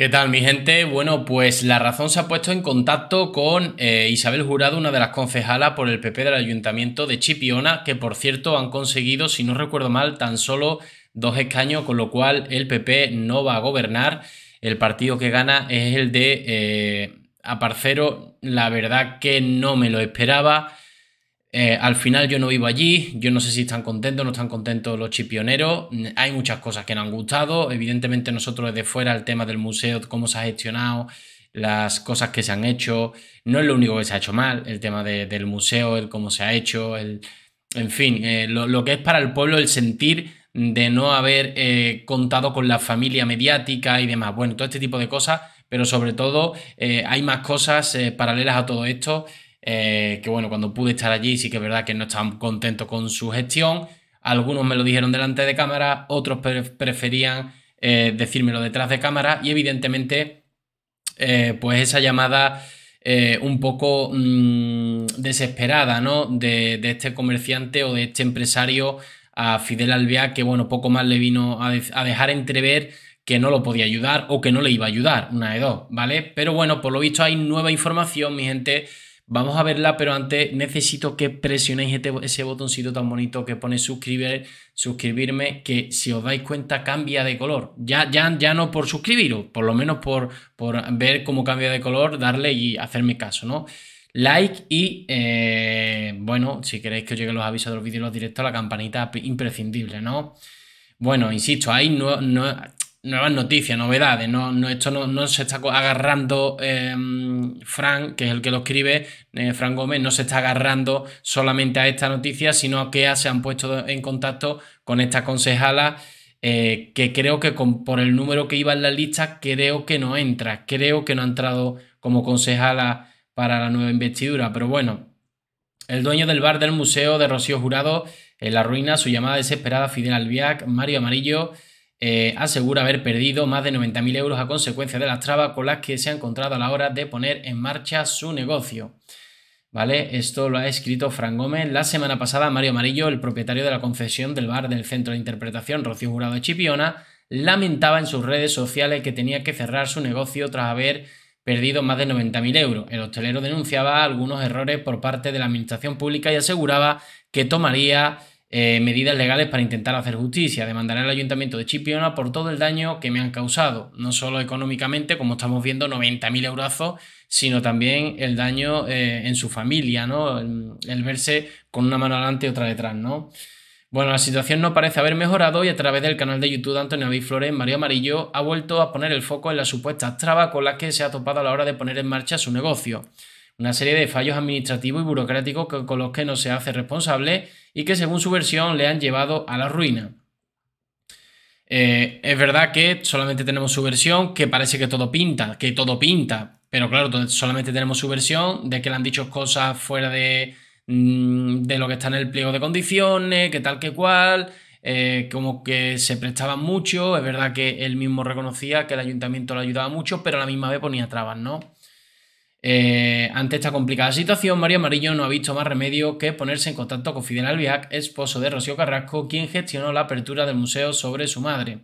¿Qué tal, mi gente? Bueno, pues La Razón se ha puesto en contacto con eh, Isabel Jurado, una de las concejalas por el PP del Ayuntamiento de Chipiona, que por cierto han conseguido, si no recuerdo mal, tan solo dos escaños, con lo cual el PP no va a gobernar. El partido que gana es el de eh, Aparcero. La verdad que no me lo esperaba. Eh, al final yo no vivo allí, yo no sé si están contentos, no están contentos los chipioneros, hay muchas cosas que nos han gustado, evidentemente nosotros desde fuera el tema del museo, cómo se ha gestionado, las cosas que se han hecho, no es lo único que se ha hecho mal, el tema del museo, el cómo se ha hecho, el, en fin, eh, lo, que es para el pueblo el sentir de no haber eh, contado con la familia mediática y demás, bueno, todo este tipo de cosas, pero sobre todo hay más cosas paralelas a todo esto eh, que bueno, cuando pude estar allí sí que es verdad que no están contentos con su gestión. Algunos me lo dijeron delante de cámara, otros preferían eh, decírmelo detrás de cámara y evidentemente eh, pues esa llamada un poco mm, desesperada ¿no? De, este comerciante o de este empresario a Fidel Alvear que bueno, poco más le vino a dejar entrever que no lo podía ayudar o que no le iba a ayudar, una de dos, ¿vale? Pero bueno, por lo visto hay nueva información, mi gente, Vamos a verla, pero antes necesito que presionéis este ese botoncito tan bonito que pone suscribir, suscribirme, que si os dais cuenta cambia de color. Ya, ya, ya no por suscribiros, por lo menos por, por ver cómo cambia de color, darle y hacerme caso, ¿no? Like y, eh, bueno, si queréis que os lleguen los avisos de los vídeos los directos, la campanita imprescindible, ¿no? Bueno, insisto, ahí no, no, nuevas noticias, novedades. No, no esto no, no, se está agarrando em, Frank, que es el que lo escribe, eh, Fran Gómez, no se está agarrando solamente a esta noticia, sino que se han puesto en contacto con esta concejala. Eh, que creo que por el número que iba en la lista, creo que no entra, creo que no ha entrado como concejala para la nueva investidura, pero bueno, el dueño del bar del Museo de Rocío Jurado en la ruina, su llamada desesperada Fidel Albiac, Mario Amarillo, eh, asegura haber perdido más de 90.000 euros a consecuencia de las trabas con las que se ha encontrado a la hora de poner en marcha su negocio. ¿Vale? Esto lo ha escrito Fran Gómez. La semana pasada, Mario Amarillo, el propietario de la concesión del bar del Centro de Interpretación Rocío Jurado de Chipiona, lamentaba en sus redes sociales que tenía que cerrar su negocio tras haber perdido más de 90.000 euros. El hostelero denunciaba algunos errores por parte de la Administración Pública y aseguraba que tomaría eh, medidas legales para intentar hacer justicia. Demandaré al ayuntamiento de Chipiona por todo el daño que me han causado, no solo económicamente, como estamos viendo, 90.000 euros, sino también el daño eh, en su familia, ¿no? El, verse con una mano adelante y otra detrás, ¿no? Bueno, la situación no parece haber mejorado y a través del canal de YouTube de Antonio David Flores, Mario Amarillo ha vuelto a poner el foco en las supuestas trabas con las que se ha topado a la hora de poner en marcha su negocio una serie de fallos administrativos y burocráticos con los que no se hace responsable y que según su versión le han llevado a la ruina. Eh, es verdad que solamente tenemos su versión, que parece que todo pinta, que todo pinta, pero claro, solamente tenemos su versión de que le han dicho cosas fuera mm, de, lo que está en el pliego de condiciones, que tal que cual, eh, como que se prestaban mucho, es verdad que él mismo reconocía que el ayuntamiento le ayudaba mucho, pero a la misma vez ponía trabas, ¿no? Eh, ante esta complicada situación, María Amarillo no ha visto más remedio que ponerse en contacto con Fidel Albiac, esposo de Rocío Carrasco, quien gestionó la apertura del museo sobre su madre,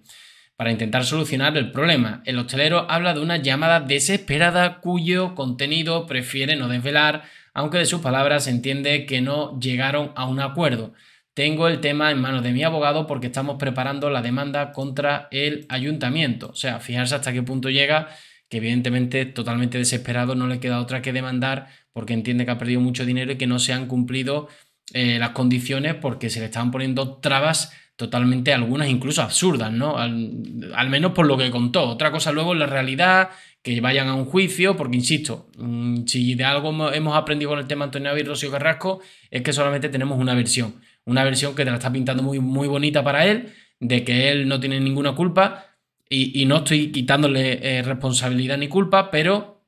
para intentar solucionar el problema. El hostelero habla de una llamada desesperada cuyo contenido prefiere no desvelar, aunque de sus palabras se entiende que no llegaron a un acuerdo. Tengo el tema en manos de mi abogado porque estamos preparando la demanda contra el ayuntamiento. O sea, fijarse hasta qué punto llega que evidentemente totalmente desesperado no le queda otra que demandar porque entiende que ha perdido mucho dinero y que no se han cumplido eh, las condiciones porque se le estaban poniendo trabas totalmente algunas incluso absurdas, ¿no? Al, menos por lo que contó. Otra cosa luego la realidad, que vayan a un juicio, porque insisto, mm, si de algo hemos aprendido con el tema Antonio y Rocío Carrasco, es que solamente tenemos una versión. Una versión que te la está pintando muy, muy bonita para él, de que él no tiene ninguna culpa, y, no estoy quitándole eh, responsabilidad ni culpa, pero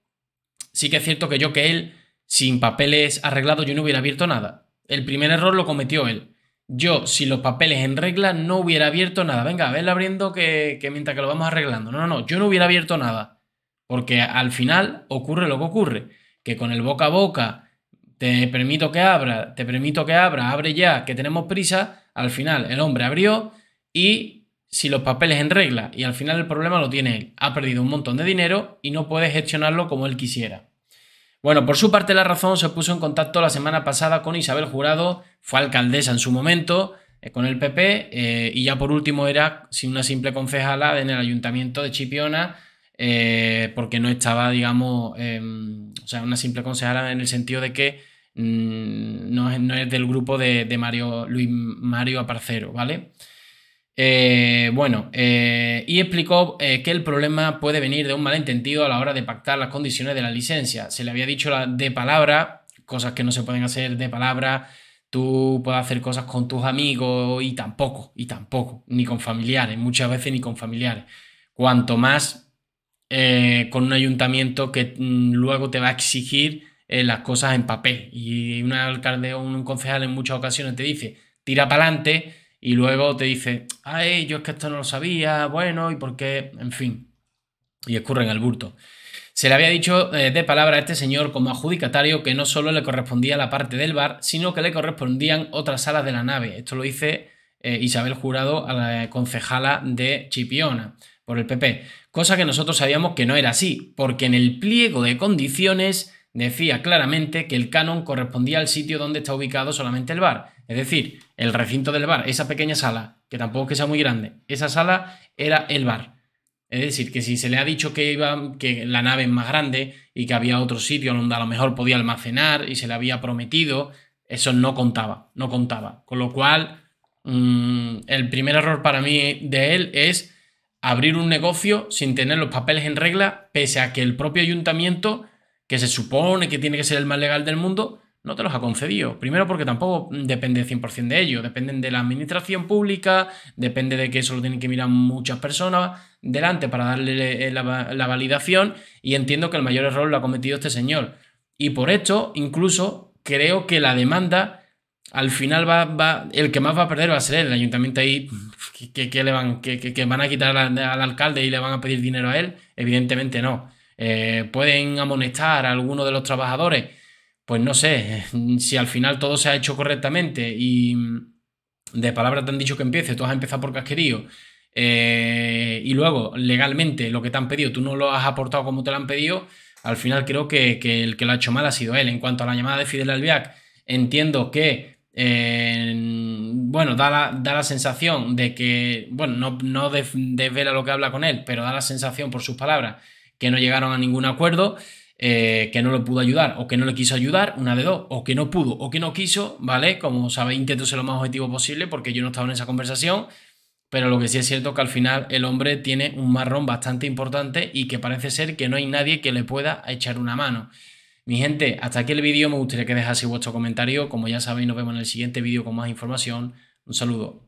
sí que es cierto que yo que él, sin papeles arreglados, yo no hubiera abierto nada. El primer error lo cometió él. Yo, si los papeles en regla, no hubiera abierto nada. Venga, a ver abriendo que, que mientras que lo vamos arreglando. No, no, no, yo no hubiera abierto nada. Porque al final ocurre lo que ocurre. Que con el boca a boca te permito que abra, te permito que abra, abre ya, que tenemos prisa. Al final el hombre abrió y si los papeles en regla y al final el problema lo tiene él. Ha perdido un montón de dinero y no puede gestionarlo como él quisiera. Bueno, por su parte la razón se puso en contacto la semana pasada con Isabel Jurado, fue alcaldesa en su momento eh, con el PP eh, y ya por último era una simple concejala en el ayuntamiento de Chipiona eh, porque no estaba, digamos, em, o sea, una simple concejala en el sentido de que mm, no, es, del grupo de, Mario, Luis Mario Aparcero, ¿vale? Eh, bueno, eh, y explicó eh, que el problema puede venir de un malentendido a la hora de pactar las condiciones de la licencia. Se le había dicho de palabra, cosas que no se pueden hacer de palabra. Tú puedes hacer cosas con tus amigos y tampoco, y tampoco, ni con familiares, muchas veces ni con familiares. Cuanto más con un ayuntamiento que mm, luego te va a exigir las cosas en papel. Y un alcalde o un concejal en muchas ocasiones te dice, tira para adelante y luego te dice, ay, yo es que esto no lo sabía, bueno, y por qué, en fin, y escurren al burto. Se le había dicho eh, de palabra a este señor como adjudicatario que no solo le correspondía la parte del bar, sino que le correspondían otras salas de la nave. Esto lo dice eh, Isabel Jurado a la concejala de Chipiona por el PP, cosa que nosotros sabíamos que no era así, porque en el pliego de condiciones decía claramente que el canon correspondía al sitio donde está ubicado solamente el bar. Es decir, el recinto del bar, esa pequeña sala, que tampoco es que sea muy grande, esa sala era el bar. Es decir, que si se le ha dicho que, iba, que la nave es más grande y que había otro sitio donde a lo mejor podía almacenar y se le había prometido, eso no contaba, no contaba. Con lo cual, mm, el primer error para mí de él es abrir un negocio sin tener los papeles en regla, pese a que el propio ayuntamiento que se supone que tiene que ser el más legal del mundo, no te los ha concedido. Primero porque tampoco depende 100% de ellos, dependen de la administración pública, depende de que eso lo tienen que mirar muchas personas delante para darle eh, la, validación y entiendo que el mayor error lo ha cometido este señor. Y por esto, incluso, creo que la demanda al final va, va, el que más va a perder va a ser el ayuntamiento ahí, que, le van, que, van a quitar al alcalde y le van a pedir dinero a él. Evidentemente no. Eh, pueden amonestar a alguno de los trabajadores. Pues no sé, si al final todo se ha hecho correctamente y de palabra te han dicho que empiece, tú has empezado por casquerío eh, y luego legalmente lo que te han pedido tú no lo has aportado como te lo han pedido, al final creo que, el que lo ha hecho mal ha sido él. En cuanto a la llamada de Fidel Albiac, entiendo que eh, bueno, da la, sensación de que, bueno, no, no desvela lo que habla con él, pero da la sensación por sus palabras que no llegaron a ningún acuerdo, eh, que no lo pudo ayudar o que no le quiso ayudar, una de dos, o que no pudo o que no quiso, ¿vale? Como sabéis, intento ser lo más objetivo posible porque yo no estaba en esa conversación, pero lo que sí es cierto es que al final el hombre tiene un marrón bastante importante y que parece ser que no hay nadie que le pueda echar una mano. Mi gente, hasta aquí el vídeo, me gustaría que dejase vuestro comentario, como ya sabéis nos vemos en el siguiente vídeo con más información, un saludo.